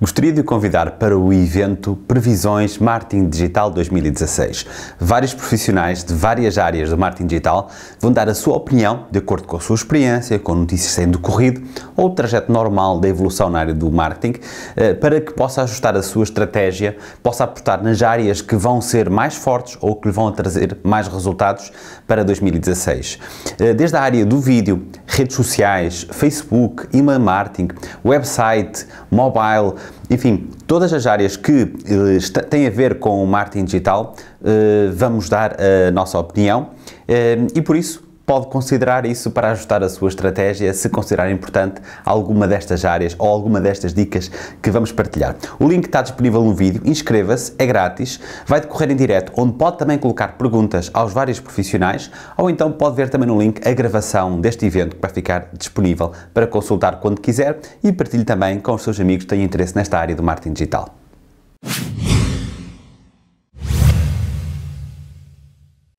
Gostaria de o convidar para o evento Previsões Marketing Digital 2016. Vários profissionais de várias áreas do marketing digital vão dar a sua opinião de acordo com a sua experiência, com notícias sendo têm decorrido ou o trajeto normal da evolução na área do marketing, eh, para que possa ajustar a sua estratégia, possa apostar nas áreas que vão ser mais fortes ou que lhe vão trazer mais resultados para 2016. Eh, desde a área do vídeo, redes sociais, Facebook, email marketing, website, mobile, enfim, todas as áreas que eh, têm a ver com o marketing digital, eh, vamos dar a nossa opinião eh, e por isso pode considerar isso para ajustar a sua estratégia, se considerar importante alguma destas áreas ou alguma destas dicas que vamos partilhar. O link está disponível no vídeo, inscreva-se, é grátis, vai decorrer em direto, onde pode também colocar perguntas aos vários profissionais, ou então pode ver também no link a gravação deste evento que vai ficar disponível para consultar quando quiser e partilhe também com os seus amigos que têm interesse nesta área do marketing digital.